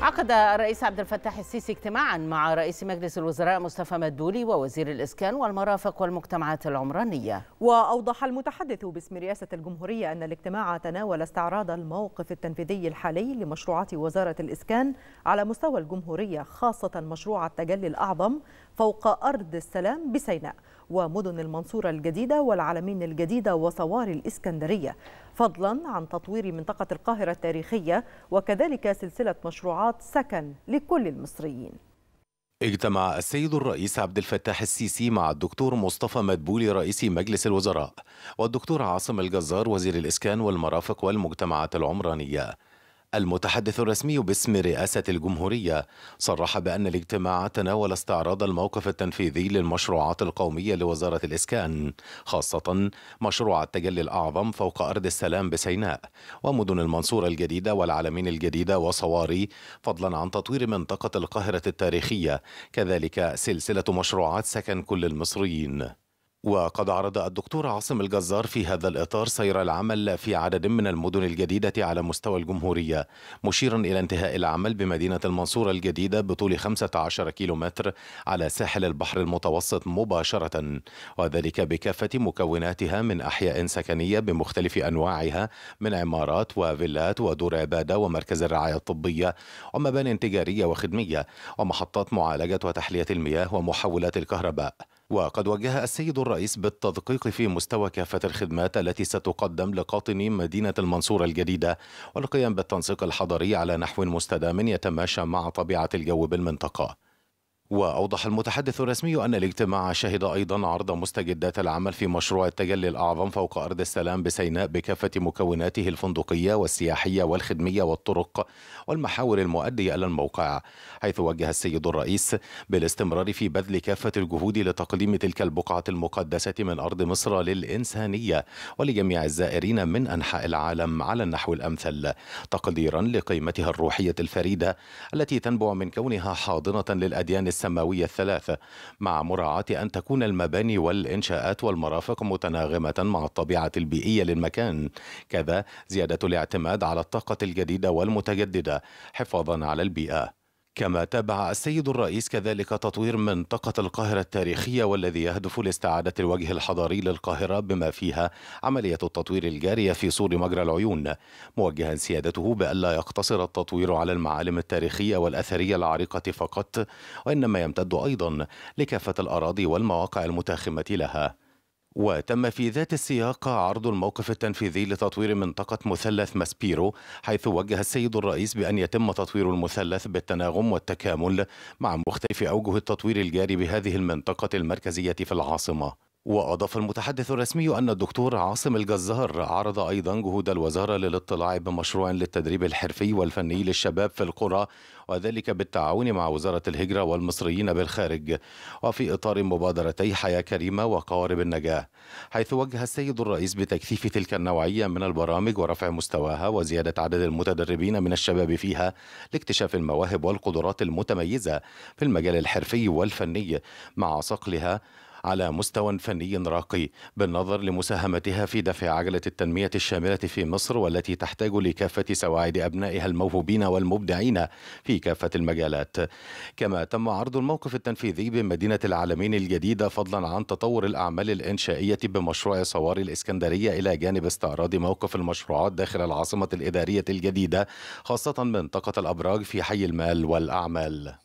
عقد الرئيس عبد الفتاح السيسي اجتماعا مع رئيس مجلس الوزراء مصطفى مدبولي ووزير الاسكان والمرافق والمجتمعات العمرانيه. واوضح المتحدث باسم رئاسه الجمهوريه ان الاجتماع تناول استعراض الموقف التنفيذي الحالي لمشروعات وزاره الاسكان على مستوى الجمهوريه خاصه مشروع التجلي الاعظم فوق ارض السلام بسيناء. ومدن المنصورة الجديدة والعلمين الجديدة وصوار الإسكندرية فضلا عن تطوير منطقة القاهرة التاريخية وكذلك سلسلة مشروعات سكن لكل المصريين اجتمع السيد الرئيس عبد الفتاح السيسي مع الدكتور مصطفى مدبولي رئيس مجلس الوزراء والدكتور عاصم الجزار وزير الإسكان والمرافق والمجتمعات العمرانية المتحدث الرسمي باسم رئاسة الجمهورية صرح بأن الاجتماع تناول استعراض الموقف التنفيذي للمشروعات القومية لوزارة الإسكان خاصة مشروع التجلي الأعظم فوق أرض السلام بسيناء ومدن المنصورة الجديدة والعالمين الجديدة وصواري فضلا عن تطوير منطقة القاهرة التاريخية كذلك سلسلة مشروعات سكن كل المصريين وقد عرض الدكتور عاصم الجزار في هذا الإطار سير العمل في عدد من المدن الجديدة على مستوى الجمهورية مشيرا إلى انتهاء العمل بمدينة المنصورة الجديدة بطول 15 كيلومتر على ساحل البحر المتوسط مباشرة وذلك بكافة مكوناتها من أحياء سكنية بمختلف أنواعها من عمارات وفيلات ودور عبادة ومركز الرعاية الطبية ومبان تجارية وخدمية ومحطات معالجة وتحلية المياه ومحولات الكهرباء وقد وجه السيد الرئيس بالتدقيق في مستوى كافة الخدمات التي ستقدم لقاطني مدينة المنصورة الجديدة والقيام بالتنسيق الحضري على نحو مستدام يتماشى مع طبيعة الجو بالمنطقة وأوضح المتحدث الرسمي أن الاجتماع شهد أيضا عرض مستجدات العمل في مشروع التجلي الأعظم فوق أرض السلام بسيناء بكافة مكوناته الفندقية والسياحية والخدمية والطرق والمحاور المؤدية إلى الموقع حيث وجه السيد الرئيس بالاستمرار في بذل كافة الجهود لتقديم تلك البقعة المقدسة من أرض مصر للإنسانية ولجميع الزائرين من أنحاء العالم على النحو الأمثل تقديرا لقيمتها الروحية الفريدة التي تنبع من كونها حاضنة للأديان الس السماوية الثلاثة مع مراعاة أن تكون المباني والإنشاءات والمرافق متناغمة مع الطبيعة البيئية للمكان كذا زيادة الاعتماد على الطاقة الجديدة والمتجددة حفاظا على البيئة كما تابع السيد الرئيس كذلك تطوير منطقة القاهرة التاريخية والذي يهدف لاستعادة الوجه الحضاري للقاهرة بما فيها عملية التطوير الجارية في سور مجرى العيون موجها سيادته بألا يقتصر التطوير على المعالم التاريخية والأثرية العريقة فقط وإنما يمتد أيضا لكافة الأراضي والمواقع المتاخمة لها وتم في ذات السياق عرض الموقف التنفيذي لتطوير منطقة مثلث ماسبيرو حيث وجه السيد الرئيس بأن يتم تطوير المثلث بالتناغم والتكامل مع مختلف أوجه التطوير الجاري بهذه المنطقة المركزية في العاصمة وأضاف المتحدث الرسمي أن الدكتور عاصم الجزار عرض أيضا جهود الوزارة للاطلاع بمشروع للتدريب الحرفي والفني للشباب في القرى وذلك بالتعاون مع وزارة الهجرة والمصريين بالخارج وفي إطار مبادرتي حياة كريمة وقوارب النجاة حيث وجه السيد الرئيس بتكثيف تلك النوعية من البرامج ورفع مستواها وزيادة عدد المتدربين من الشباب فيها لاكتشاف المواهب والقدرات المتميزة في المجال الحرفي والفني مع صقلها على مستوى فني راقي بالنظر لمساهمتها في دفع عجلة التنمية الشاملة في مصر والتي تحتاج لكافة سواعد أبنائها الموهوبين والمبدعين في كافة المجالات كما تم عرض الموقف التنفيذي بمدينة العالمين الجديدة فضلا عن تطور الأعمال الإنشائية بمشروع صواري الإسكندرية إلى جانب استعراض موقف المشروعات داخل العاصمة الإدارية الجديدة خاصة منطقة الأبراج في حي المال والأعمال